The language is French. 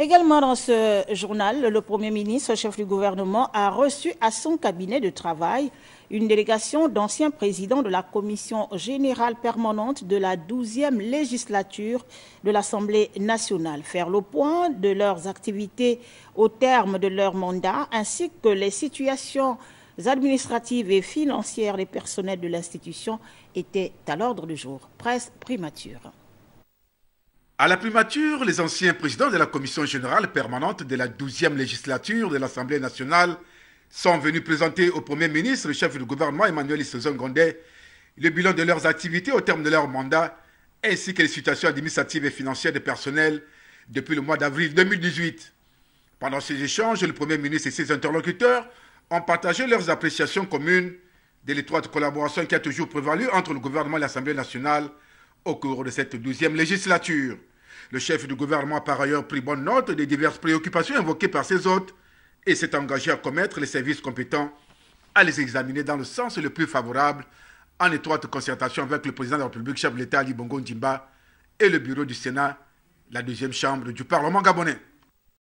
Également dans ce journal, le Premier ministre, chef du gouvernement, a reçu à son cabinet de travail une délégation d'anciens présidents de la Commission générale permanente de la 12e législature de l'Assemblée nationale, faire le point de leurs activités au terme de leur mandat, ainsi que les situations administratives et financières des personnels de l'institution étaient à l'ordre du jour. Presse primature. À la primature, les anciens présidents de la Commission générale permanente de la 12e législature de l'Assemblée nationale sont venus présenter au Premier ministre, le chef du gouvernement Emmanuel Issa Gondé, le bilan de leurs activités au terme de leur mandat, ainsi que les situations administratives et financières des personnel depuis le mois d'avril 2018. Pendant ces échanges, le Premier ministre et ses interlocuteurs ont partagé leurs appréciations communes de l'étroite collaboration qui a toujours prévalu entre le gouvernement et l'Assemblée nationale au cours de cette 12e législature. Le chef du gouvernement a par ailleurs pris bonne note des diverses préoccupations invoquées par ses hôtes et s'est engagé à commettre les services compétents à les examiner dans le sens le plus favorable en étroite concertation avec le président de la République, chef de l'État Ali Bongo et le bureau du Sénat, la deuxième chambre du Parlement gabonais.